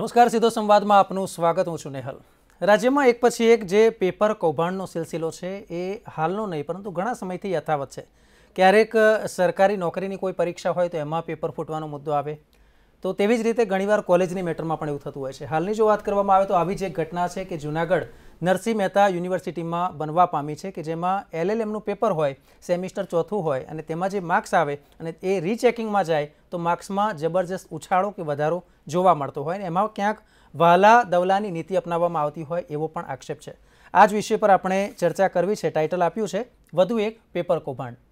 નમસ્કાર સીધો સંવાદમાં આપનું સ્વાગત હું છું નેહલ રાજ્યમાં એક પછી એક જે પેપર કૌભાંડનો સિલસિલો છે એ હાલનો નહીં પરંતુ ઘણા સમયથી યથાવત છે ક્યારેક સરકારી નોકરીની કોઈ પરીક્ષા હોય તો એમાં પેપર ફૂટવાનો મુદ્દો આવે તો તેવી જ રીતે ઘણીવાર કોલેજની મેટરમાં પણ એવું થતું હોય છે હાલની જો વાત કરવામાં આવે તો આવી જ એક ઘટના છે કે જૂનાગઢ નરસિંહ મહેતા યુનિવર્સિટીમાં બનવા પામી છે કે જેમાં એલએલએમનું પેપર હોય સેમિસ્ટર ચોથું હોય અને તેમાં જે માર્ક્સ આવે અને એ રીચેકિંગમાં જાય તો માર્ક્સમાં જબરજસ્ત ઉછાળો કે વધારો જોવા મળતો હોય અને એમાં ક્યાંક વહાલા દવલાની નીતિ અપનાવવામાં આવતી હોય એવો પણ આક્ષેપ છે આ જ વિષય પર આપણે ચર્ચા કરવી છે ટાઇટલ આપ્યું છે વધુ એક પેપર કૌભાંડ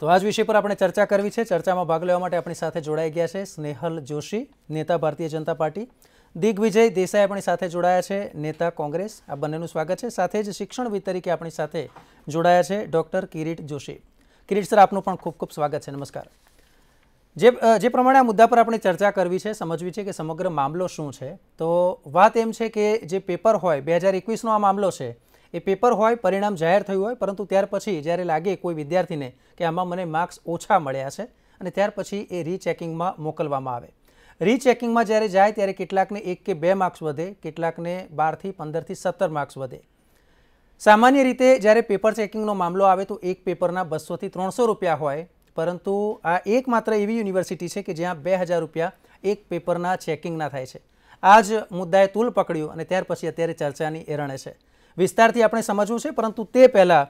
તો આ જ વિષય પર આપણે ચર્ચા કરવી છે ચર્ચામાં ભાગ લેવા માટે આપણી સાથે જોડાઈ ગયા છે સ્નેહલ જોશી નેતા ભારતીય જનતા પાર્ટી દિગ્વિજય દેસાઈ આપણી સાથે જોડાયા છે નેતા કોંગ્રેસ આ બંનેનું સ્વાગત છે સાથે જ શિક્ષણવિદ તરીકે આપણી સાથે જોડાયા છે ડૉક્ટર કિરીટ જોશી કિરીટ સર આપનું પણ ખૂબ ખૂબ સ્વાગત છે નમસ્કાર જે જે પ્રમાણે આ મુદ્દા પર આપણે ચર્ચા કરવી છે સમજવી છે કે સમગ્ર મામલો શું છે તો વાત એમ છે કે જે પેપર હોય બે હજાર એકવીસનો આ મામલો છે એ પેપર હોય પરિણામ જાહેર થયું હોય પરંતુ ત્યાર પછી જ્યારે લાગે કોઈ વિદ્યાર્થીને કે આમાં મને માર્ક્સ ઓછા મળ્યા છે અને ત્યાર પછી એ રીચેકિંગમાં મોકલવામાં આવે રીચેકિંગમાં જ્યારે જાય ત્યારે કેટલાકને એક કે બે માર્ક્સ વધે કેટલાકને બારથી પંદરથી સત્તર માર્ક્સ વધે સામાન્ય રીતે જ્યારે પેપર ચેકિંગનો મામલો આવે તો એક પેપરના બસોથી ત્રણસો રૂપિયા હોય પરંતુ આ એકમાત્ર એવી યુનિવર્સિટી છે કે જ્યાં બે હજાર રૂપિયા એક પેપરના ચેકિંગના થાય છે આ જ મુદ્દાએ તૂલ પકડ્યું અને ત્યાર પછી અત્યારે ચર્ચાની એરણે છે વિસ્તારથી આપણે સમજવું છે પરંતુ તે પહેલાં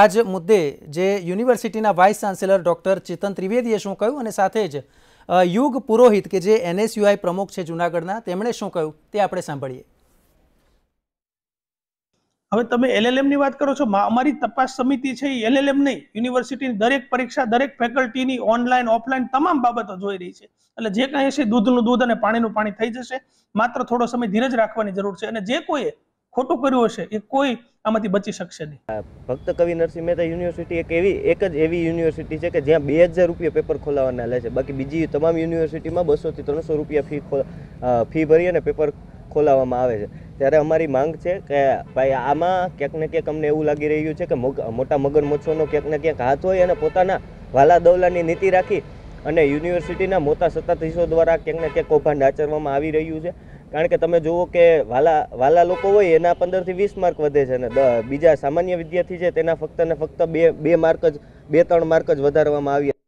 આ જ મુદ્દે જે યુનિવર્સિટીના વાઇસ ચાન્સેલર ડૉક્ટર ચેતન ત્રિવેદીએ શું કહ્યું અને સાથે જ યુગ પુરોહિત કે જે એનએસયુઆઈ પ્રમુખ છે જુનાગઢના તેમણે શું કહ્યું તે આપણે સાંભળીએ હવે તમે એલએલએમની વાત કરો છો અમારી તપાસ સમિતિ છે એ એલએલએમ નહીં યુનિવર્સિટીની દરેક પરીક્ષા દરેક ફેકલ્ટીની ઓનલાઈન ઓફલાઈન તમામ બાબતો જોઈ રહી છે એટલે જે કાંઈ હશે દૂધનું દૂધ અને પાણીનું પાણી થઈ જશે માત્ર થોડો સમય ધીરજ રાખવાની જરૂર છે અને જે કોઈએ ખોટું કર્યું હશે એ કોઈ આમાંથી બચી શકશે નહીં ભક્ત કવિ નરસિંહ મહેતા યુનિવર્સિટી એક એવી એક જ એવી યુનિવર્સિટી છે કે જ્યાં બે હજાર રૂપિયા પેપર ખોલાવવાના લે છે બાકી બીજી તમામ યુનિવર્સિટીમાં બસોથી ત્રણસો રૂપિયા ફી ફી ભરી અને પેપર ખોલાવવામાં આવે છે ત્યારે અમારી માંગ છે કે ભાઈ આમાં ક્યાંક ને ક્યાંક અમને એવું લાગી રહ્યું છે કે મોટા મગરમચ્છોનો ક્યાંક ને ક્યાંક હાથ હોય અને પોતાના વાલા દવલાની નીતિ રાખી અને યુનિવર્સિટીના મોટા સત્તાધીશો દ્વારા ક્યાંક ને ક્યાંક કૌભાંડ આચરવામાં આવી રહ્યું છે કારણ કે તમે જુઓ કે વાલા વાલા લોકો હોય એના પંદરથી વીસ માર્ક વધે છે અને બીજા સામાન્ય વિદ્યાર્થી છે તેના ફક્ત ને ફક્ત બે બે માર્ક જ બે ત્રણ માર્ક જ વધારવામાં આવ્યા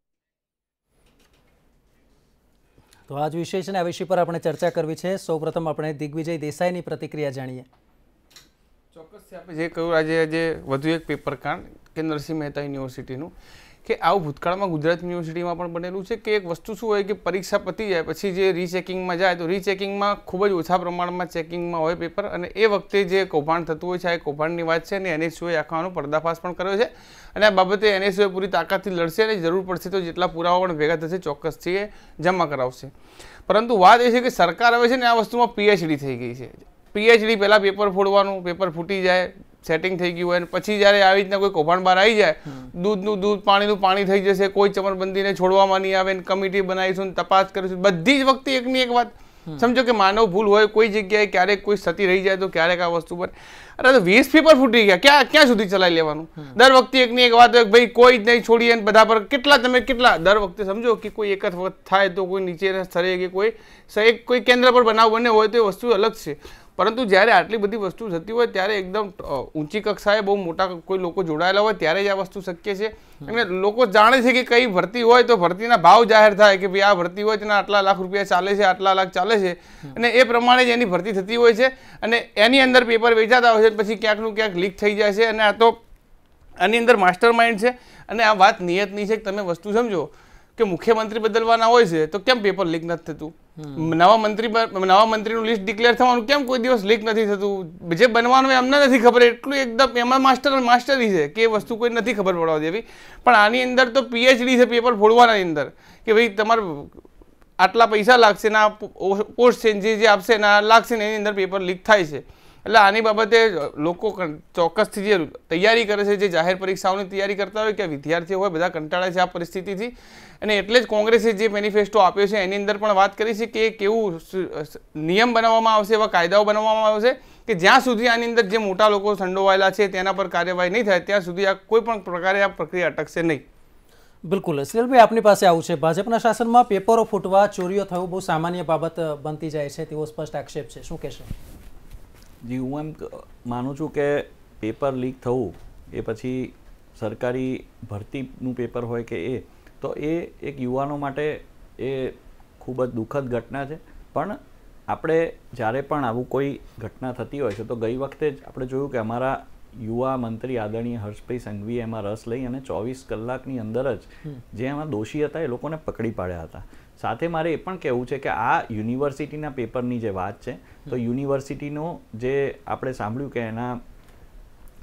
તો આજ વિષય છે ને આ વિષય પર આપણે ચર્ચા કરવી છે સૌપ્રથમ આપણે દિગ્વિજય દેસાઈની પ્રતિક્રિયા જાણીએ ચોક્કસ આપણે જે કહ્યું આજે આજે વધુ એક પેપર કાંડ કેન્દ્રસિંહ મહેતા યુનિવર્સિટીનું કે આવું ભૂતકાળમાં ગુજરાત યુનિવર્સિટીમાં પણ બનેલું છે કે એક વસ્તુ શું હોય કે પરીક્ષા પતી જાય પછી જે રીચેકિંગમાં જાય તો રીચેકિંગમાં ખૂબ જ ઓછા પ્રમાણમાં ચેકિંગમાં હોય પેપર અને એ વખતે જે કૌભાંડ થતું હોય છે આ કૌભાંડની વાત છે અને એનએસયુએ આખાનો પર્દાફાશ પણ કર્યો છે અને આ બાબતે એનએસયુએ પૂરી તાકાતથી લડશે અને જરૂર પડશે તો જેટલા પુરાવા પણ ભેગા થશે ચોક્કસથી એ જમા કરાવશે પરંતુ વાત એ છે કે સરકાર હવે છે ને આ વસ્તુમાં પીએચડી થઈ ગઈ છે પીએચડી પહેલાં પેપર ફોડવાનું પેપર ફૂટી જાય સેટિંગ થઈ ગયું હોય અને પછી જ્યારે આવી રીતના કોઈ કૌભાંડ બહાર આવી જાય દૂધનું દૂધ પાણીનું પાણી થઈ જશે કોઈ ચમરબંધીને છોડવામાં નહીં આવે કમિટી બનાવીશું તપાસ કરીશું બધી જ વખતે એકની એક વાત સમજો કે માનવ ભૂલ હોય કોઈ જગ્યાએ ક્યારેક કોઈ સતી રહી જાય તો ક્યારેક આ વસ્તુ પર અરે તો વીસ પેપર ફૂટી ગયા ક્યાં ક્યાં સુધી ચલાવી લેવાનું દર વખતે એકની એક વાત હોય ભાઈ કોઈ જ નહીં છોડીએ બધા પર કેટલા તમે કેટલા દર વખતે સમજો કે કોઈ એક જ વખત થાય તો કોઈ નીચેના સ્થળે કે કોઈ એક કોઈ કેન્દ્ર પર બનાવ બને હોય તો એ વસ્તુ અલગ છે પરંતુ જ્યારે આટલી બધી વસ્તુ થતી હોય ત્યારે એકદમ ઊંચી કક્ષાએ બહુ મોટા કોઈ લોકો જોડાયેલા હોય ત્યારે જ આ વસ્તુ શક્ય છે અને લોકો જાણે છે કે કઈ ભરતી હોય તો ભરતીના ભાવ જાહેર થાય કે ભાઈ આ ભરતી હોય તેના આટલા લાખ રૂપિયા ચાલે છે આટલા લાખ ચાલે છે અને એ પ્રમાણે જ એની ભરતી થતી હોય છે અને એની અંદર પેપર વેચાતા હોય છે પછી ક્યાંકનું ક્યાંક લીક થઈ જાય છે અને આ તો આની અંદર માસ્ટર માઇન્ડ છે અને આ વાત નિયતની છે કે તમે વસ્તુ સમજો કે મુખ્યમંત્રી બદલવાના હોય છે તો કેમ પેપર લીક નથી થતું નવા મંત્રી નવા મંત્રીનું લિસ્ટ ડિક્લેર થવાનું કેમ કોઈ દિવસ લીક નથી થતું જે બનવાનું એમને નથી ખબર એટલું એકદમ એમાં માસ્ટર માસ્ટરી છે કે વસ્તુ કોઈ નથી ખબર પડવા દેવી પણ આની અંદર તો પીએચડી છે પેપર ફોડવાના અંદર કે ભાઈ તમારે આટલા પૈસા લાગશે ના પોસ્ટ છે જે આપશે ના લાગશે ને એની અંદર પેપર લીક થાય છે એટલે આની બાબતે લોકો ચોક્કસથી જે તૈયારી કરે છે જે જાહેર પરીક્ષાઓની તૈયારી કરતા હોય કે વિદ્યાર્થીઓ હોય બધા કંટાળે છે આ પરિસ્થિતિથી અને એટલે જ કોંગ્રેસે જે મેનિફેસ્ટો આપ્યો છે એની અંદર પણ વાત કરી છે કે કેવું નિયમ બનાવવામાં આવશે એવા કાયદાઓ બનાવવામાં આવશે કે જ્યાં સુધી આની અંદર જે મોટા લોકો સંડોવાયેલા છે તેના પર કાર્યવાહી નહીં થાય ત્યાં સુધી આ કોઈ પણ પ્રકારે આ પ્રક્રિયા અટકશે નહીં બિલકુલ અસલીલભાઈ આપની પાસે આવું છે ભાજપના શાસનમાં પેપરો ફૂટવા ચોરીઓ થવું બહુ સામાન્ય બાબત બનતી જાય છે તેવો સ્પષ્ટ આક્ષેપ છે શું કહેશો જી હું એમ માનું છું કે પેપર લીક થવું એ પછી સરકારી ભરતીનું પેપર હોય કે એ તો એ એક યુવાનો માટે એ ખૂબ જ દુઃખદ ઘટના છે પણ આપણે જ્યારે પણ આવું કોઈ ઘટના થતી હોય છે તો ગઈ વખતે જ આપણે જોયું કે અમારા યુવા મંત્રી આદરણીય હર્ષભાઈ સંઘવીએ એમાં રસ લઈ અને ચોવીસ કલાકની અંદર જ જે એમાં દોષી હતા એ લોકોને પકડી પાડ્યા હતા સાથે મારે એ પણ કહેવું છે કે આ યુનિવર્સિટીના પેપરની જે વાત છે તો યુનિવર્સિટીનો જે આપણે સાંભળ્યું કે એના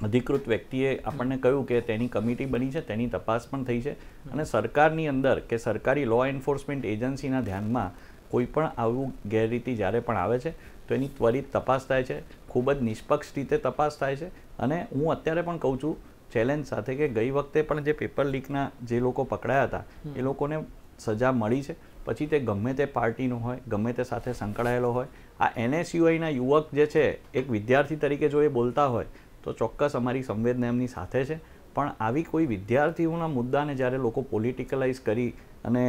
અધિકૃત વ્યક્તિએ આપણને કહ્યું કે તેની કમિટી બની છે તેની તપાસ પણ થઈ છે અને સરકારની અંદર કે સરકારી લો એન્ફોર્સમેન્ટ એજન્સીના ધ્યાનમાં કોઈ પણ આવું ગેરરીતિ જ્યારે પણ આવે છે તો એની ત્વરિત તપાસ થાય છે ખૂબ જ નિષ્પક્ષ રીતે તપાસ થાય છે અને હું અત્યારે પણ કહું છું ચેલેન્જ સાથે કે ગઈ વખતે પણ જે પેપર લીકના જે લોકો પકડાયા હતા એ લોકોને સજા મળી છે પછી તે ગમે તે પાર્ટીનો હોય ગમે તે સાથે સંકળાયેલો હોય આ એનએસયુઆઈના યુવક જે છે એક વિદ્યાર્થી તરીકે જો એ બોલતા હોય તો ચોક્કસ અમારી સંવેદના એમની સાથે છે પણ આવી કોઈ વિદ્યાર્થીઓના મુદ્દાને જ્યારે લોકો પોલિટિકલાઇઝ કરી અને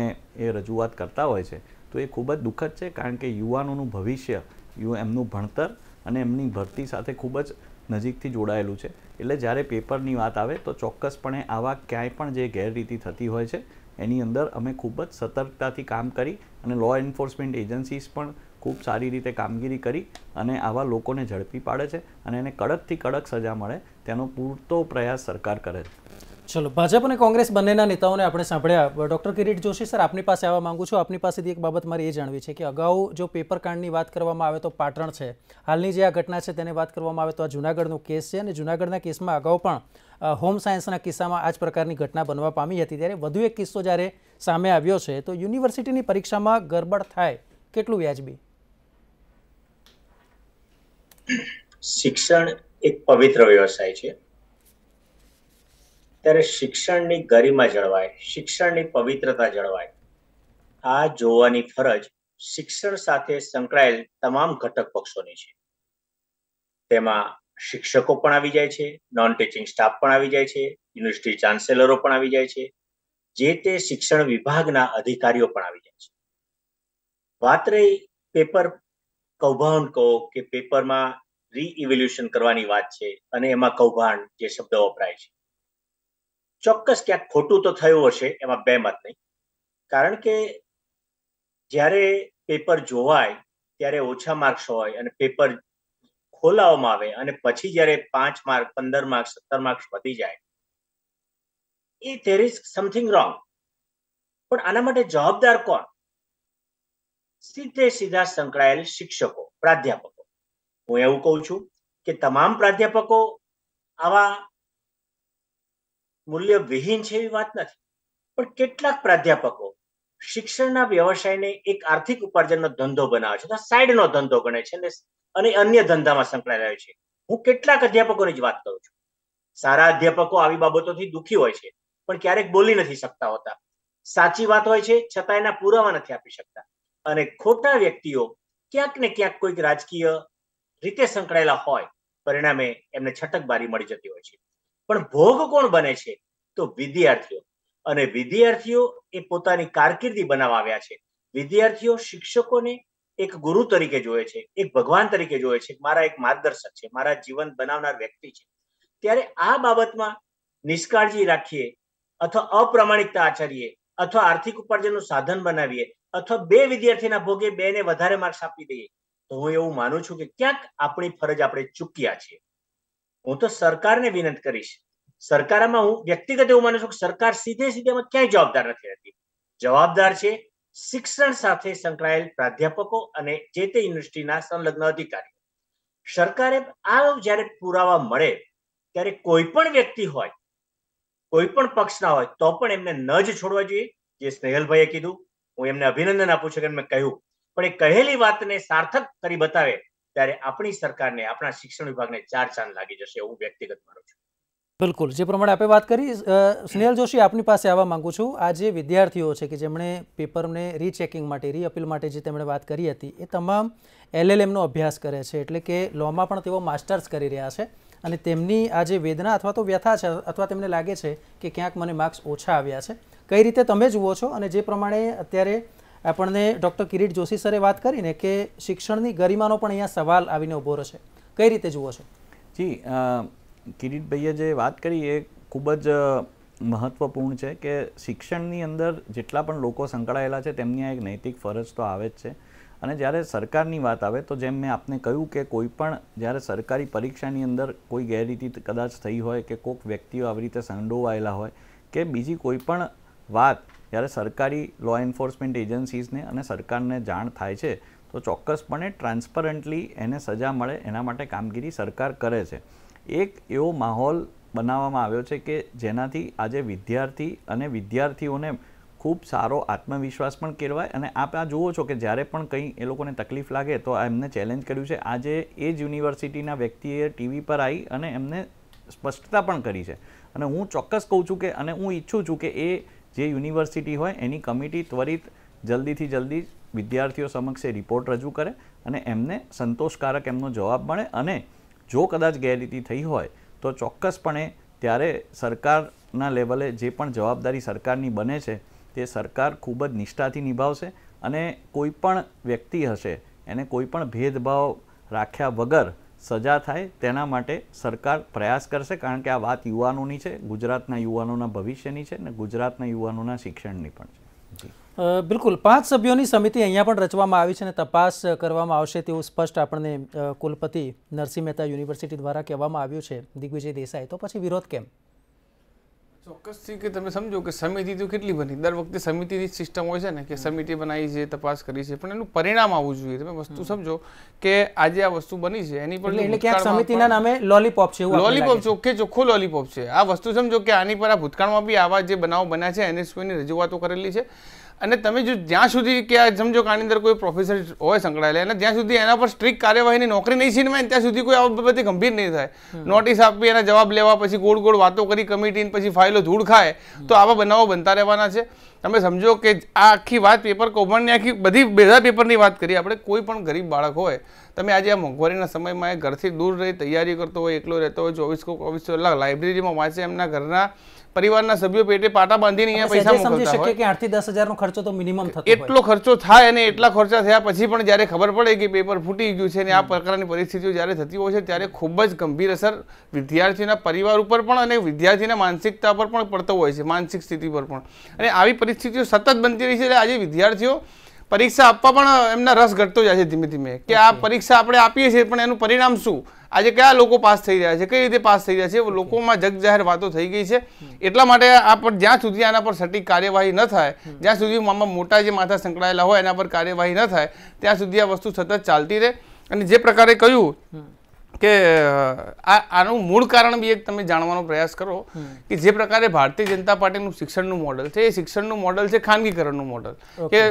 એ રજૂઆત કરતા હોય છે તો એ ખૂબ જ દુઃખદ છે કારણ કે યુવાનોનું ભવિષ્ય યુ એમનું ભણતર અને એમની ભરતી સાથે ખૂબ જ નજીકથી જોડાયેલું છે એટલે જ્યારે પેપરની વાત આવે તો ચોક્કસપણે આવા ક્યાંય પણ જે ગેરરીતિ થતી હોય છે એની અંદર અમે ખૂબ જ સતર્કતાથી કામ કરી અને લો એન્ફોર્સમેન્ટ એજન્સીસ પણ ખૂબ સારી રીતે કામગીરી કરી અને આવા લોકોને ઝડપી પાડે છે અને એને કડકથી કડક સજા મળે તેનો પૂરતો પ્રયાસ સરકાર કરે છે ચલો ભાજપ અને કોંગ્રેસ બંનેના નેતાઓને આપણે સાંભળ્યા ડૉક્ટર કિરીટ જોશી સર આપની પાસે આવવા માંગુ છું આપની પાસેથી એક બાબત મારે એ જાણવી છે કે અગાઉ જો પેપર કાંડની વાત કરવામાં આવે તો પાટણ છે હાલની જે આ ઘટના છે તેને વાત કરવામાં આવે તો આ જૂનાગઢનો કેસ છે અને જૂનાગઢના કેસમાં અગાઉ પણ હોમ સાયન્સના કિસ્સામાં આ જ પ્રકારની ઘટના બનવા પામી હતી ત્યારે વધુ એક કિસ્સો જ્યારે સામે આવ્યો છે તો યુનિવર્સિટીની પરીક્ષામાં ગરબડ થાય કેટલું વ્યાજબી શિક્ષણ એક પવિત્ર વ્યવસાય છે ત્યારે શિક્ષણની ગરિમા જળવાય શિક્ષણની પવિત્રતા જળવાય આ જોવાની ફરજ શિક્ષણ સાથે સંકળાયેલ તમામ ઘટક પક્ષોની છે તેમાં શિક્ષકો પણ આવી જાય છે નોન ટીચિંગ સ્ટાફ પણ આવી જાય છે યુનિવર્સિટી ચાન્સેલરો પણ આવી જાય છે જે તે શિક્ષણ વિભાગના અધિકારીઓ પણ આવી જાય છે વાત રહી પેપર કૌભાંડ કહો કે પેપરમાં રીઇવેલ્યુશન કરવાની વાત છે અને એમાં કૌભાંડ જે શબ્દ વપરાય છે ચોક્કસ ક્યાંક ખોટું તો થયું હશે એમાં બે મત નહીં કારણ કે જ્યારે પેપર જોવાય ત્યારે ઓછા માર્ક્સ હોય અને પેપર ખોલાવવામાં આવે અને પછી જ્યારે પાંચ માર્ક પંદર માર્ક સત્તર માર્ક્સ વધી જાય એ ધેર ઇઝ સમથિંગ રોંગ પણ આના માટે જવાબદાર કોણ સીધે સીધા સંકળાયેલ શિક્ષકો પ્રાધ્યાપકો હું એવું કહું છું કે તમામ પ્રાધ્યાપકો આવા મૂલ્ય વિહીન છે એવી વાત નથી પણ કેટલાક પ્રાધ્યાપકો શિક્ષણના વ્યવસાયને એક આર્થિક ઉપાર્જનનો ધંધો બનાવે છે સાઈડનો ધંધો ગણે છે અને અન્ય ધંધામાં સંકળાયેલા છે હું કેટલાક અધ્યાપકોની જ વાત કરું છું સારા અધ્યાપકો આવી બાબતોથી દુખી હોય છે પણ ક્યારેક બોલી નથી શકતા હોતા સાચી વાત હોય છે છતાં એના પુરાવા નથી આપી શકતા અને ખોટા વ્યક્તિઓ ક્યાંક ને ક્યાંક કોઈક રાજકીય રીતે સંકળાયેલા હોય પરિણામે એમને છટકબારી મળી જતી હોય છે પણ ભોગ કોણ બને છે તો વિદ્યાર્થીઓ અને વિદ્યાર્થીઓ એ પોતાની કારકિર્દી બનાવવા આવ્યા છે વિદ્યાર્થીઓ શિક્ષકોને એક ગુરુ તરીકે જોવે છે એક ભગવાન તરીકે જોવે છે મારા એક માર્ગદર્શક છે મારા જીવન બનાવનાર વ્યક્તિ છે ત્યારે આ બાબતમાં નિષ્કાળજી રાખીએ અથવા અપ્રામાણિકતા આચરીએ અથવા આર્થિક ઉપાર્જનનું સાધન બનાવીએ અથવા બે વિદ્યાર્થીના ભોગે બે ને વધારે માર્ક્સ આપી દઈએ તો હું એવું માનું છું કે ક્યાંક આપણી ફરજ આપણે ચૂક્યા છીએ હું તો સરકારને વિનંત કરીશ સરકારમાં હું વ્યક્તિગત એવું માનું છું કે સરકાર સીધે સીધે ક્યાંય જવાબદાર નથી રહેતી જવાબદાર છે શિક્ષણ સાથે સંકળાયેલ પ્રાધ્યાપકો અને જે તે યુનિવર્સિટીના સંલગ્ન અધિકારીઓ સરકારે આ જ્યારે પુરાવા મળે ત્યારે કોઈ પણ વ્યક્તિ હોય કોઈ પણ પક્ષના હોય તો પણ એમને ન જ છોડવા જોઈએ જે સ્નેહલભાઈએ કીધું હું એમને અભિનંદન આપું છું કે એમને કહ્યું પણ એ કહેલી વાતને સાર્થક કરી બતાવે ત્યારે આપણી સરકારને આપણા શિક્ષણ વિભાગને ચાર ચાંદ લાગી જશે એવું વ્યક્તિગત માનું છું બિલકુલ જે પ્રમાણે આપણે વાત કરી સ્નેહલ જોશી આપની પાસે આવવા માંગુ છું આ જે વિદ્યાર્થીઓ છે કે જેમણે પેપરને રીચેકિંગ માટે રીઅપીલ માટે જે તેમણે વાત કરી હતી એ તમામ એલએલએમનો અભ્યાસ કરે છે એટલે કે લોમાં પણ તેઓ માસ્ટર્સ કરી રહ્યા છે અને તેમની આ જે વેદના અથવા તો વ્યથા છે અથવા તેમને લાગે છે કે ક્યાંક મને માર્ક્સ ઓછા આવ્યા છે કઈ રીતે તમે જુઓ છો અને જે પ્રમાણે અત્યારે આપણને ડૉક્ટર કિરીટ જોશી સરે વાત કરીને કે શિક્ષણની ગરિમાનો પણ અહીંયા સવાલ આવીને ઊભો રહેશે કઈ રીતે જુઓ છો જી કિરીટભાઈએ જે વાત કરી એ ખૂબ જ મહત્વપૂર્ણ છે કે શિક્ષણની અંદર જેટલા પણ લોકો સંકળાયેલા છે તેમની આ એક નૈતિક ફરજ તો આવે જ છે અને જ્યારે સરકારની વાત આવે તો જેમ મેં આપને કહ્યું કે કોઈ પણ જ્યારે સરકારી પરીક્ષાની અંદર કોઈ ગેરરીતિ કદાચ થઈ હોય કે કોઈક વ્યક્તિઓ આવી રીતે સંડોવાયેલા હોય કે બીજી કોઈ પણ વાત જ્યારે સરકારી લો એન્ફોર્સમેન્ટ એજન્સીઝને અને સરકારને જાણ થાય છે તો ચોક્કસપણે ટ્રાન્સપરન્ટલી એને સજા મળે એના માટે કામગીરી સરકાર કરે છે એક એવો માહોલ બનાવવામાં આવ્યો છે કે જેનાથી આજે વિદ્યાર્થી અને વિદ્યાર્થીઓને ખૂબ સારો આત્મવિશ્વાસ પણ કેળવાય અને આપ આ જુઓ છો કે જ્યારે પણ કંઈ એ લોકોને તકલીફ લાગે તો એમને ચેલેન્જ કર્યું છે આજે એ જ યુનિવર્સિટીના વ્યક્તિએ ટીવી પર આવી અને એમને સ્પષ્ટતા પણ કરી છે અને હું ચોક્કસ કહું છું કે અને હું ઈચ્છું છું કે એ જે યુનિવર્સિટી હોય એની કમિટી ત્વરિત જલ્દીથી જલ્દી વિદ્યાર્થીઓ સમક્ષ એ રિપોર્ટ રજૂ કરે અને એમને સંતોષકારક એમનો જવાબ મળે અને જો કદાચ ગેરરીતિ થઈ હોય તો ચોક્કસપણે ત્યારે સરકારના લેવલે જે પણ જવાબદારી સરકારની બને છે તે સરકાર ખૂબ જ નિષ્ઠાથી નિભાવશે અને કોઈ પણ વ્યક્તિ હશે એને કોઈ પણ ભેદભાવ રાખ્યા વગર સજા થાય તેના માટે સરકાર પ્રયાસ કરશે કારણ કે આ વાત યુવાનોની છે ગુજરાતના યુવાનોના ભવિષ્યની છે અને ગુજરાતના યુવાનોના શિક્ષણની પણ છે બિલકુલ પાંચ સભ્યોની સમિતિ અહીંયા પણ રચવામાં આવી છે અને તપાસ કરવામાં આવશે તેવું સ્પષ્ટ આપણને કુલપતિ નરસિંહ મહેતા યુનિવર્સિટી દ્વારા કહેવામાં આવ્યું છે દિગ્વિજય દેસાઈ તો પછી વિરોધ કેમ ચોક્કસથી કે તમે સમજો કે સમિતિ તો કેટલી બની દર વખતે સમિતિની સિસ્ટમ હોય છે ને કે સમિતિ બનાવી છે તપાસ કરી છે પણ એનું પરિણામ આવવું જોઈએ તમે વસ્તુ સમજો કે આજે આ વસ્તુ બની છે એની પર સમિતિના નામે લોલીપોપ છે લોલીપોપ ચોખ્ખે ચોખ્ખો લોલીપોપ છે આ વસ્તુ સમજો કે આની પર આ ભૂતકાળમાં બી આવા જે બનાવો બન્યા છે એને કોઈની રજૂઆતો કરેલી છે અને તમે જો જ્યાં સુધી કે સમજો કે આની અંદર કોઈ પ્રોફેસર હોય સંકળાયેલા અને જ્યાં સુધી એના પર સ્ટ્રિક્ટ કાર્યવાહીની નોકરી નહીં છીનવાય ત્યાં સુધી કોઈ આ બધી ગંભીર નહીં થાય નોટિસ આપી એના જવાબ લેવા પછી ગોળ ગોળ વાતો કરી કમિટીને પછી ફાઇલો ધૂળ ખાય તો આવા બનાવો બનતા રહેવાના છે તમે સમજો કે આ આખી વાત પેપર કૌભાંડની આખી બધી બધા પેપરની વાત કરીએ આપણે કોઈ પણ ગરીબ બાળક હોય તમે આજે આ મોંઘવારીના સમયમાં એ ઘરથી દૂર રહી તૈયારી કરતો હોય એકલો રહેતો હોય ચોવીસ ચોવીસ કલાક લાઇબ્રેરીમાં વાંચે એમના ઘરના પરિવારના સભ્યો પેટે પાટા બાંધીને અહીંયા પૈસા મોકલતા હોય કે 8 થી 10000 નો ખર્ચો તો મિનિમમ થતો હોય એટલો ખર્ચો થાય અને એટલા ખર્ચા થયા પછી પણ જ્યારે ખબર પડે કે પેપર ફૂટી ગયું છે અને આ પ્રકારની પરિસ્થિતિઓ જ્યારે થતી હોય છે ત્યારે ખૂબ જ ગંભીર અસર વિદ્યાર્થીના પરિવાર ઉપર પણ અને વિદ્યાર્થીના માનસિકતા પર પણ પડતો હોય છે માનસિક સ્થિતિ પર પણ અને આવી પરિસ્થિતિઓ સતત બનતી રહી છે એટલે આજે વિદ્યાર્થીઓ પરીક્ષા આપવા પણ એમના રસ ઘટતો જાય છે ધીમે ધીમે કે આ પરીક્ષા આપણે આપીએ છીએ પણ એનું પરિણામ શું આજે કયા લોકો પાસ થઈ રહ્યા છે કઈ રીતે પાસ થઈ રહ્યા છે લોકોમાં જગજાહેર વાતો થઈ ગઈ છે એટલા માટે આ પર જ્યાં સુધી આના પર સટીક કાર્યવાહી ન થાય જ્યાં સુધી આમાં મોટા જે માથા સંકળાયેલા હોય એના પર કાર્યવાહી ન થાય ત્યાં સુધી આ વસ્તુ સતત ચાલતી રહે અને જે પ્રકારે કહ્યું કે આ આનું મૂળ કારણ બી એક તમે જાણવાનો પ્રયાસ કરો કે જે પ્રકારે ભારતીય જનતા પાર્ટીનું શિક્ષણનું મોડલ છે એ શિક્ષણનું મોડલ છે ખાનગીકરણનું મોડલ કે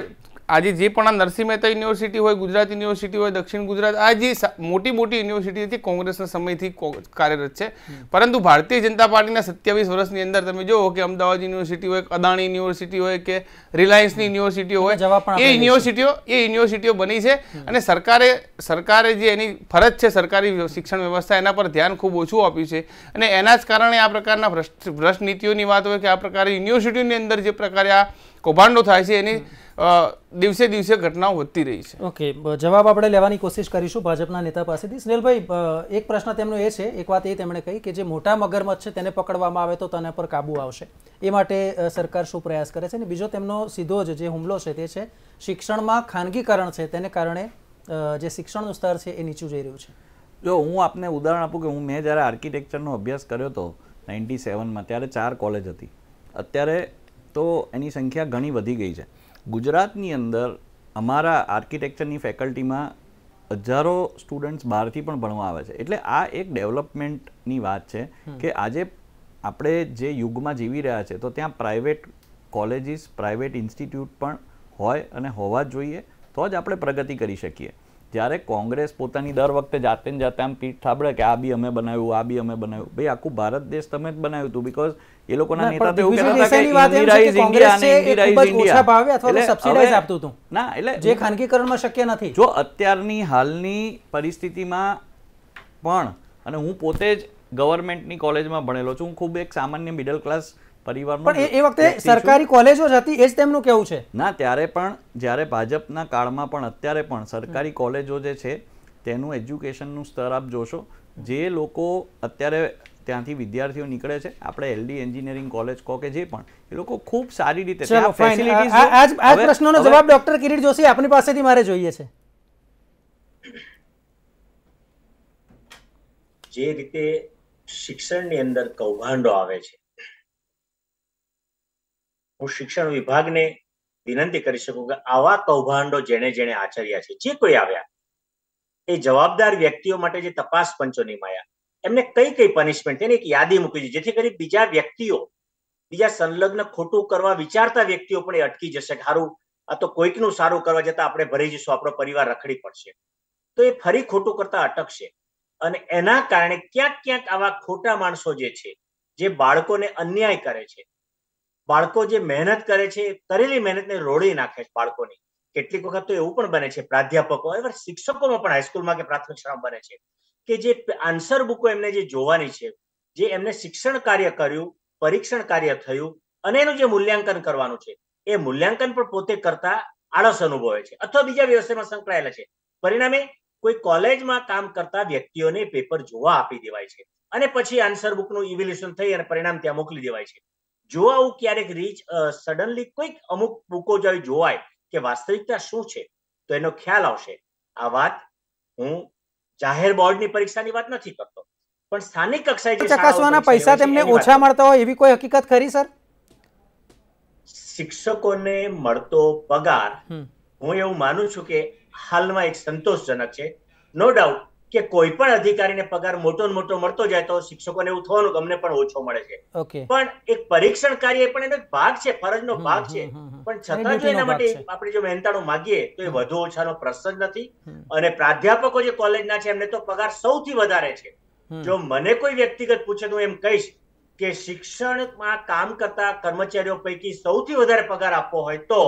આજે જે પણ આ નરસિંહ મહેતા યુનિવર્સિટી હોય ગુજરાત યુનિવર્સિટી હોય દક્ષિણ ગુજરાત આ જે મોટી મોટી યુનિવર્સિટી હતી કોંગ્રેસના સમયથી કાર્યરત છે પરંતુ ભારતીય જનતા પાર્ટીના સત્યાવીસ વર્ષની અંદર તમે જુઓ કે અમદાવાદ યુનિવર્સિટી હોય અદાણી યુનિવર્સિટી હોય કે રિલાયન્સની યુનિવર્સિટીઓ હોય એ યુનિવર્સિટીઓ એ યુનિવર્સિટીઓ બની છે અને સરકારે સરકારે જે એની ફરજ છે સરકારી શિક્ષણ વ્યવસ્થા એના પર ધ્યાન ખૂબ ઓછું આપ્યું છે અને એના જ કારણે આ પ્રકારના ભ્રષ્ટ ભ્રષ્ટ નીતિઓની વાત હોય કે આ પ્રકારે યુનિવર્સિટીની અંદર જે પ્રકારે આ કૌભાંડો થાય છે એની દિવસે દિવસે ઘટનાઓ વધતી રહી છે ઓકે જવાબ આપણે લેવાની કોશિશ કરીશું ભાજપના નેતા પાસેથી સ્નેલભાઈ એક પ્રશ્ન તેમનો એ છે એક વાત એ તેમણે કહી કે જે મોટા મગરમચ્છ છે તેને પકડવામાં આવે તો તેના પર કાબુ આવશે એ માટે સરકાર શું પ્રયાસ કરે છે અને બીજો તેમનો સીધો જ જે હુમલો છે તે છે શિક્ષણમાં ખાનગીકરણ છે તેને કારણે જે શિક્ષણનું સ્તર છે એ નીચું જઈ રહ્યું છે જો હું આપને ઉદાહરણ આપું કે હું મેં જ્યારે આર્કિટેક્ચરનો અભ્યાસ કર્યો હતો નાઇન્ટી સેવનમાં ત્યારે ચાર કોલેજ હતી અત્યારે તો એની સંખ્યા ઘણી વધી ગઈ છે ગુજરાતની અંદર અમારા આર્કિટેક્ચરની ફેકલ્ટીમાં હજારો સ્ટુડન્ટ્સ બહારથી પણ ભણવા આવે છે એટલે આ એક ડેવલપમેન્ટની વાત છે કે આજે આપણે જે યુગમાં જીવી રહ્યા છે તો ત્યાં પ્રાઇવેટ કોલેજીસ પ્રાઇવેટ ઇન્સ્ટિટ્યૂટ પણ હોય અને હોવા જોઈએ તો જ આપણે પ્રગતિ કરી શકીએ જ્યારે કોંગ્રેસ પોતાની દર વખતે જાતે ને જાતે આમ પીઠ થાબડે કે આ બી અમે બનાવ્યું આ બી અમે બનાવ્યું ભાઈ આખું ભારત દેશ તમે જ બનાવ્યું હતું બીકોઝ એ લોકોના નેતા તો એવું ના એટલે જે ખાનગીકરણમાં શક્ય નથી જો અત્યારની હાલની પરિસ્થિતિમાં પણ અને હું પોતે જ ગવર્મેન્ટની કોલેજમાં ભણેલો છું હું ખૂબ એક સામાન્ય મિડલ ક્લાસ પરિવારનો એ વખતે સરકારી કોલેજો જ હતી એ જ તેમનું કેવું છે ના ત્યારે પણ જ્યારે ભાજપના કાળમાં પણ અત્યારે પણ સરકારી કોલેજો જે છે તેનું એજ્યુકેશનનું સ્તર આપ જોશો જે લોકો અત્યારે ત્યાંથી વિદ્યાર્થીઓ નીકળે છે આપણે એલડી એન્જિનિયરિંગ કોલેજ કો કે જે પણ એ લોકો ખૂબ સારી રીતે આ પ્રશ્નોનો જવાબ ડોક્ટર કિરીટ જોશી આપની પાસેથી મારે જોઈએ છે જે રીતે શિક્ષણની અંદર કૌભાંડો આવે છે હું શિક્ષણ વિભાગને વિનંતી કરી શકું કે આવા કૌભાંડો જેણે જેણે આચર્યા છે જે કોઈ આવ્યા એ જવાબદાર વ્યક્તિઓ માટે જે તપાસ પંચો નિમાયા એમને કઈ કઈ પનિશમેન્ટ એની એક યાદી મૂકી છે જેથી કરી બીજા વ્યક્તિઓ બીજા સંલગ્ન ખોટું કરવા વિચારતા વ્યક્તિઓ પણ એ અટકી જશે કે સારું આ તો કોઈકનું સારું કરવા જતા આપણે ભરી જઈશું આપણો પરિવાર રખડી પડશે તો એ ફરી ખોટું કરતા અટકશે અને એના કારણે ક્યાંક ક્યાંક આવા ખોટા માણસો જે છે જે બાળકોને અન્યાય કરે છે બાળકો જે મહેનત કરે છે કરેલી મહેનતને રોડી નાખે છે બાળકોની કેટલીક વખત તો એવું પણ બને છે પ્રાધ્યાપકો શિક્ષકોમાં પણ હાઈસ્કૂલમાં કે પ્રાથમિક શાળામાં બને છે કે જે આન્સર બુકો એમને જે જોવાની છે જે એમને શિક્ષણ કાર્ય કર્યું પરીક્ષણ કાર્ય થયું અને એનું જે મૂલ્યાંકન કરવાનું છે એ મૂલ્યાંકન પણ પોતે કરતા આળસ અનુભવે છે અથવા બીજા વ્યવસ્થામાં સંકળાયેલા છે પરિણામે કોઈ કોલેજમાં કામ કરતા વ્યક્તિઓને પેપર જોવા આપી દેવાય છે અને પછી આન્સર બુકનું ઇવેલ્યુશન થઈ અને પરિણામ ત્યાં મોકલી દેવાય છે જો આવું ક્યારેક રીચ સડનલી કોઈક અમુક બુકો જોવાય કે વાસ્તવિકતા શું છે તો એનો ખ્યાલ આવશે આ વાત હું જાહેર બોર્ડની પરીક્ષાની વાત નથી કરતો પણ સ્થાનિક કક્ષાએ જે ચકાસવાના પૈસા તેમને ઓછા મળતા હોય એવી કોઈ હકીકત ખરી સર શિક્ષકોને મળતો પગાર હું એવું માનું છું કે હાલમાં એક સંતોષજનક છે નો ડાઉટ કે કોઈ પણ અધિકારીને પગાર મોટો ને મોટો મળતો જાય તો શિક્ષકોને એવું થવાનું અમને પણ ઓછો મળે છે પણ એક પરીક્ષણ કાર્ય પણ એનો ભાગ છે ફરજનો ભાગ છે પણ છતાં જો એના માટે આપણે જો મહેનતાણું માગીએ તો એ વધુ ઓછાનો પ્રશ્ન જ નથી અને પ્રાધ્યાપકો જે કોલેજના છે એમને તો પગાર સૌથી વધારે છે જો મને કોઈ વ્યક્તિગત પૂછે તો હું એમ કહીશ કે શિક્ષણમાં કામ કરતા કર્મચારીઓ પૈકી સૌથી વધારે પગાર આપવો હોય તો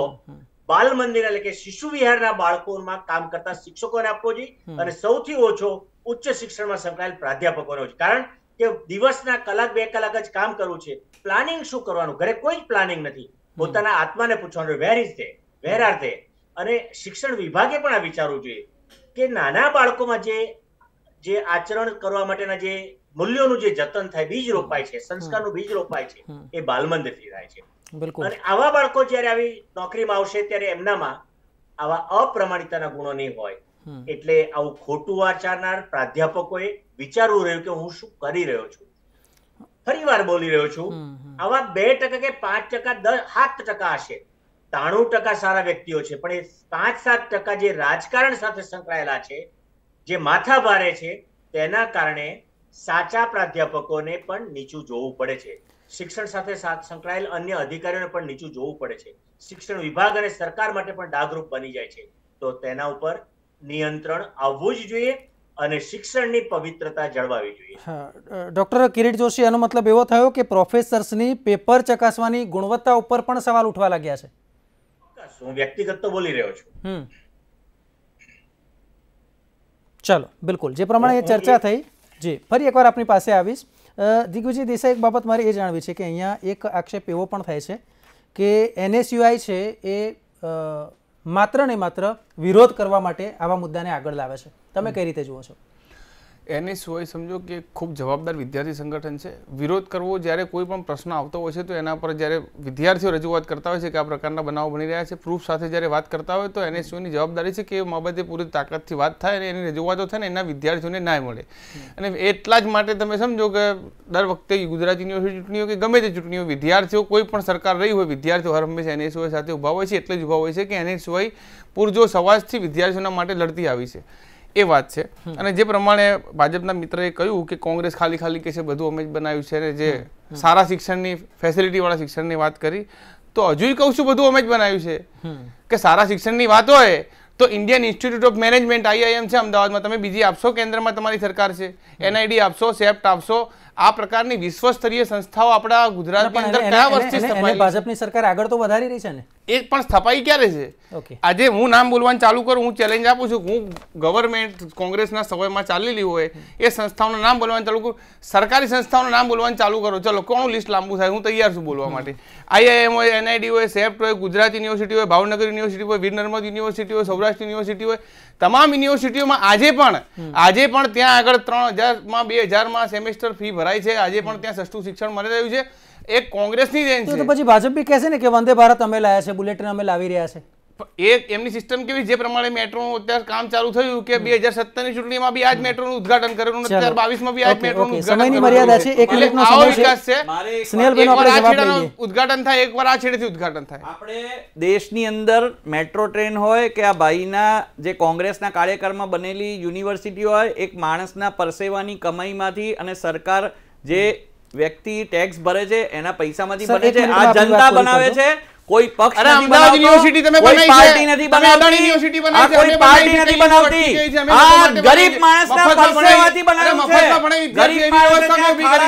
બાલ મંદિર એટલે કે શિશુ વિહારના બાળકોમાં કામ કરતા શિક્ષકોને આપવો જોઈએ અને સૌથી ઓછો ઉચ્ચ શિક્ષણમાં સંકળાયેલ પ્રાધ્યાપકોનો કારણ કે દિવસના કલાક બે કલાક જ કામ કરવું છે પ્લાનિંગ શું કરવાનું ઘરે કોઈ જ પ્લાનિંગ નથી પોતાના આત્માને પૂછવાનું where is they where are they અને શિક્ષણ વિભાગે પણ આ વિચારવું જોઈએ કે નાના બાળકોમાં જે જે આચરણ કરવા માટેના જે મૂલ્યોનું જે જતન થાય બીજ રોપાય છે સંસ્કારનું બીજ રોપાય છે એ બાલમંદિરથી થાય છે બિલકુલ અને આવા બાળકો જ્યારે આવી નોકરીમાં આવશે ત્યારે એમનામાં આવા અપ્રમાણિતાના ગુણો નહીં હોય એટલે આવું ખોટું આચરનાર પ્રાધ્યાપકોએ વિચારવું રહ્યું કે હું શું કરી રહ્યો છું ફરી વાર બોલી રહ્યો છું આવા બે ટકા કે પાંચ ટકા દસ સાત ટકા હશે ત્રાણું ટકા સારા વ્યક્તિઓ છે પણ એ પાંચ સાત ટકા જે રાજકારણ સાથે સંકળાયેલા છે જે માથા ભારે છે તેના કારણે સાચા પ્રાધ્યાપકોને પણ નીચું જોવું પડે છે શિક્ષણ સાથે સંકળાયેલ અન્ય અધિકારીઓને પણ નીચું જોવું પડે છે શિક્ષણ વિભાગ અને સરકાર માટે પણ ડાગરૂપ બની જાય છે તો તેના ઉપર નિયંત્રણ આવવું જ જોઈએ અને શિક્ષણની પવિત્રતા જળવાવી જોઈએ ડોક્ટર કિરીટ જોશી એનો મતલબ એવો થયો કે પ્રોફેસર્સની પેપર ચકાસવાની ગુણવત્તા ઉપર પણ સવાલ ઉઠવા લાગ્યા છે હું વ્યક્તિગત તો બોલી રહ્યો છું ચલો બિલકુલ જે પ્રમાણે ચર્ચા થઈ જી ફરી એકવાર આપની પાસે આવીશ દિગ્વિજય દેસાઈ એક બાબત મારે એ જાણવી છે કે અહીંયા એક આક્ષેપ એવો પણ થાય છે કે એનએસયુઆઈ છે એ માત્ર ને માત્ર વિરોધ કરવા માટે આવા મુદ્દાને આગળ લાવે છે તમે કઈ રીતે જુઓ છો એનએસયુઆઈ સમજો કે ખૂબ જવાબદાર વિદ્યાર્થી સંગઠન છે વિરોધ કરવો જ્યારે કોઈ પણ પ્રશ્ન આવતો હોય છે તો એના પર જ્યારે વિદ્યાર્થીઓ રજૂઆત કરતા હોય છે કે આ પ્રકારના બનાવો બની રહ્યા છે પ્રૂફ સાથે જ્યારે વાત કરતા હોય તો એને એનએસયુની જવાબદારી છે કે એ બાબતે પૂરી તાકાતથી વાત થાય અને એની રજૂઆતો થાય ને એના વિદ્યાર્થીઓને ના મળે અને એટલા જ માટે તમે સમજો કે દર વખતે ગુજરાત યુનિવર્સિટી ચૂંટણીઓ કે ગમે તે ચૂંટણીઓ વિદ્યાર્થીઓ કોઈ પણ સરકાર રહી હોય વિદ્યાર્થીઓ હર હંમેશા એનએસયુઆઈ સાથે ઉભા હોય છે એટલે જ ઊભા હોય છે કે એનએસયુઆઈ પૂરજો સવાજથી વિદ્યાર્થીઓના માટે લડતી આવી છે એ વાત છે અને જે પ્રમાણે ભાજપના મિત્રએ કહ્યું કે કોંગ્રેસ ખાલી ખાલી કે છે બધું અમે જ બનાવ્યું છે અને જે સારા શિક્ષણની ફેસિલિટીવાળા શિક્ષણની વાત કરી તો હજુ કહું છું બધું અમે જ બનાવ્યું છે કે સારા શિક્ષણની વાત હોય તો Indian Institute of Management IIM છે અમદાવાદમાં તમે બીજી આપશો કેન્દ્રમાં તમારી સરકાર છે એનઆઈડી આપશો સેપ્ટ આપશો આ પ્રકારની વિશ્વસ્તરીય સંસ્થાઓ આપણા ગુજરાતની અંદર કયા વર્ષથી સ્થપાઈ ભાજપની સરકાર આગળ તો વધારી રહી છે ને એ પણ સ્થપાઈ ક્યારે છે આજે હું નામ બોલવાનું ચાલુ કરું હું ચેલેન્જ આપું છું હું ગવર્મેન્ટ કોંગ્રેસના સમયમાં ચાલેલી હોય એ સંસ્થાઓનું નામ બોલવાનું ચાલુ કરું સરકારી સંસ્થાઓનું નામ બોલવાનું ચાલુ કરો ચલો કોણ લિસ્ટ લાંબુ થાય હું તૈયાર છું બોલવા માટે આઈઆઈએમ હોય એનઆઈડી હોય સેફ્ટ હોય ગુજરાત યુનિવર્સિટી હોય ભાવનગર યુનિવર્સિટી હોય વીર નર્મદ યુનિવર્સિટી હોય સૌરાષ્ટ્ર યુનિવર્સિટી હોય તમામ યુનિવર્સિટીઓમાં આજે પણ આજે પણ ત્યાં આગળ ત્રણ હજારમાં બે હજારમાં સેમેસ્ટર ફી ભરાય છે આજે પણ ત્યાં સસ્તું શિક્ષણ મળી રહ્યું છે એક કોંગ્રેસની દેન છે તો પછી ભાજપ બી કહેશે ને કે વંદે ભારત અમે લાયા છે બુલેટ અમે લાવી રહ્યા છે એ એમની સિસ્ટમ કેવી જે પ્રમાણે મેટ્રોનું અત્યારે કામ ચાલુ થયું કે બે હજાર સત્તરની ચૂંટણીમાં બી આજ મેટ્રોનું ઉદઘાટન કરેલું અને અત્યારે બાવીસમાં બી આજ મેટ્રોનું સમયની મર્યાદા છે એક વિકાસ છે ઉદઘાટન થાય એકવાર આ છેડેથી ઉદઘાટન થાય આપણે દેશની અંદર મેટ્રો ટ્રેન હોય કે આ ભાઈના જે કોંગ્રેસના કાર્યકરમાં બનેલી યુનિવર્સિટી હોય એક માણસના પરસેવાની કમાઈમાંથી અને સરકાર જે વ્યક્તિ ટેક્સ ભરે છે એના પૈસામાંથી બને છે આ જનતા બનાવે છે કોઈ પક્ષ અરે અમદાવાદ યુનિવર્સિટી તમે બનાવી પાર્ટી નથી બનાવતી યુનિવર્સિટી બનાવી કોઈ પાર્ટી નથી બનાવતી આ ગરીબ માણસના પરસેવાથી બનાવી છે મફતમાં ગરીબ માણસને ઊભી કરી છે તમે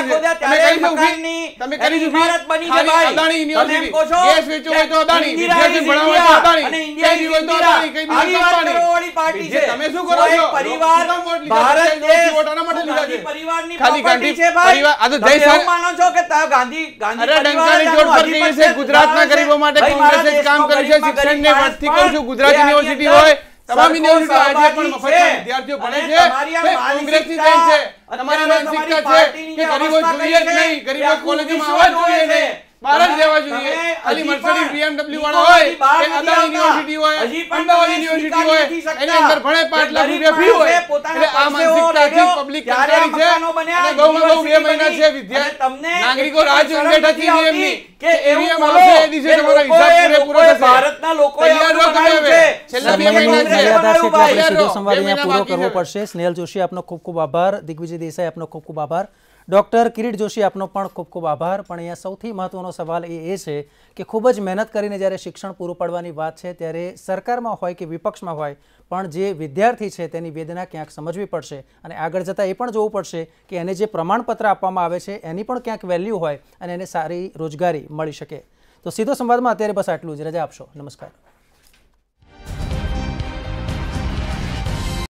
કરી છે ઊભી તમે કરી છે ઇમારત બની છે ભાઈ અદાણી યુનિવર્સિટી ગેસ વેચો હોય તો અદાણી વિદ્યાર્થી ભણાવો તો અદાણી અને ઇન્ડિયા હોય તો અદાણી કઈ બીજી અદાણી પાર્ટી છે તમે શું કરો છો પરિવાર ભારત દેશ વોટાના માટે લીધા છે પરિવારની ખાલી ગાંધી છે ભાઈ પરિવાર આ તો જય માનો છો કે ગાંધી ગાંધી પરિવાર જોડ પર છે ગુજરાતના ગરીબો માટે કોંગ્રેસ કામ કર્યું છે શિક્ષણને વાતથી કહું છું ગુજરાત યુનિવર્સિટી હોય તમામ યુનિવર્સિટી આજે પણ મફતમાં વિદ્યાર્થીઓ ભણે છે કોંગ્રેસની દેન છે તમારી માનસિકતા છે કે ગરીબો જોઈએ જ નહીં ગરીબો કોલેજમાં આવવા જોઈએ નહીં મારા જ જોઈએ ખાલી મર્સિડીઝ બીએમડબ્લ્યુ વાળા હોય કે અદાણી યુનિવર્સિટી હોય અમદાવાદ યુનિવર્સિટી હોય એની અંદર ભણે 5 લાખ રૂપિયા ફી હોય એટલે આ માનસિકતા થી પબ્લિક કંટાળી છે અને બહુ બહુ બે મહિના છે વિદ્યાર્થી નાગરિકો રાજ અંગેઠા થી એમની કે એવી માણસે એ દિશે તમારો હિસાબ પૂરેપૂરો થશે ભારતના લોકો તૈયાર રહો તમે છેલ્લા બે મહિના છે એટલે સીધો સંવાદ અહીંયા પૂરો કરવો પડશે સ્નેહલ જોશી આપનો ખૂબ ખૂબ આભાર દિગ્વિજય દેસાઈ આપનો ખૂબ ખૂબ આભાર ડૉક્ટર કિરીટ જોશી આપનો પણ ખૂબ ખૂબ આભાર પણ અહીંયા સૌથી મહત્વનો સવાલ એ એ છે કે ખૂબ જ મહેનત કરીને જ્યારે શિક્ષણ પૂરું પાડવાની વાત છે ત્યારે સરકારમાં હોય કે વિપક્ષમાં હોય પણ જે વિદ્યાર્થી છે તેની વેદના ક્યાંક સમજવી પડશે અને આગળ જતાં એ પણ જોવું પડશે કે એને જે પ્રમાણપત્ર આપવામાં આવે છે એની પણ ક્યાંક વેલ્યુ હોય અને એને સારી રોજગારી મળી શકે તો સીધો સંવાદમાં અત્યારે બસ આટલું જ રજા આપશો નમસ્કાર